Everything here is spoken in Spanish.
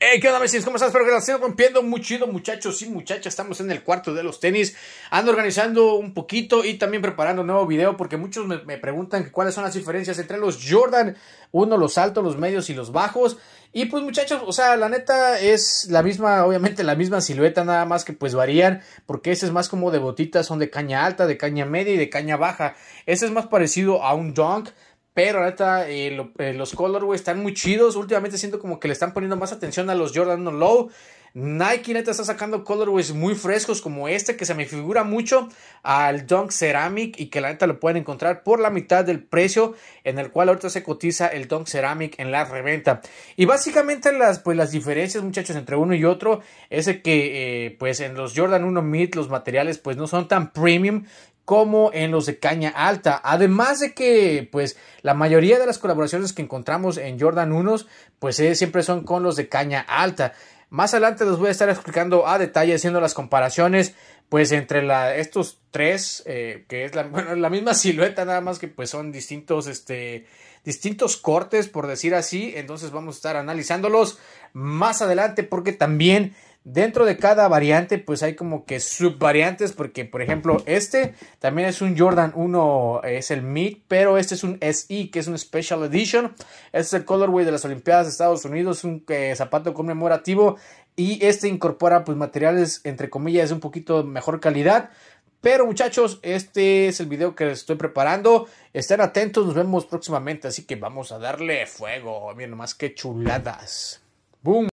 Hey, ¿qué onda, Messi? ¿Cómo estás? Espero que la estén rompiendo muy chido, muchachos y muchachas. Estamos en el cuarto de los tenis. Ando organizando un poquito y también preparando un nuevo video porque muchos me, preguntan cuáles son las diferencias entre los Jordan uno los altos, los medios y los bajos. Y pues muchachos, o sea, la neta es la misma, obviamente la misma silueta, nada más que pues varían, porque ese es más como de botitas, son de caña alta, de caña media y de caña baja. Ese es más parecido a un dunk, pero, neta, eh, eh, los color, están muy chidos. Últimamente siento como que le están poniendo más atención a los Jordan Low. Nike neta está sacando colorways muy frescos como este que se me figura mucho al Dunk Ceramic y que la neta lo pueden encontrar por la mitad del precio en el cual ahorita se cotiza el Dunk Ceramic en la reventa. Y básicamente las, pues, las diferencias muchachos entre uno y otro es que eh, pues en los Jordan 1 Mid los materiales pues no son tan premium como en los de caña alta. Además de que, pues, la mayoría de las colaboraciones que encontramos en Jordan 1, pues eh, siempre son con los de caña alta. Más adelante les voy a estar explicando a detalle, haciendo las comparaciones, pues entre estos tres, eh, que es la, misma silueta, nada más que pues son distintos, este, distintos cortes, por decir así. Entonces vamos a estar analizándolos más adelante porque también Dentro de cada variante, pues hay como que subvariantes, porque por ejemplo, este también es un Jordan 1, es el Mid, pero este es un SE que es un Special Edition. Este es el colorway de las Olimpiadas de Estados Unidos, un eh, zapato conmemorativo. Y este incorpora pues materiales, entre comillas, de un poquito mejor calidad. Pero muchachos, este es el video que les estoy preparando. Estén atentos, nos vemos próximamente. Así que vamos a darle fuego. Miren nomás que chuladas. ¡Boom!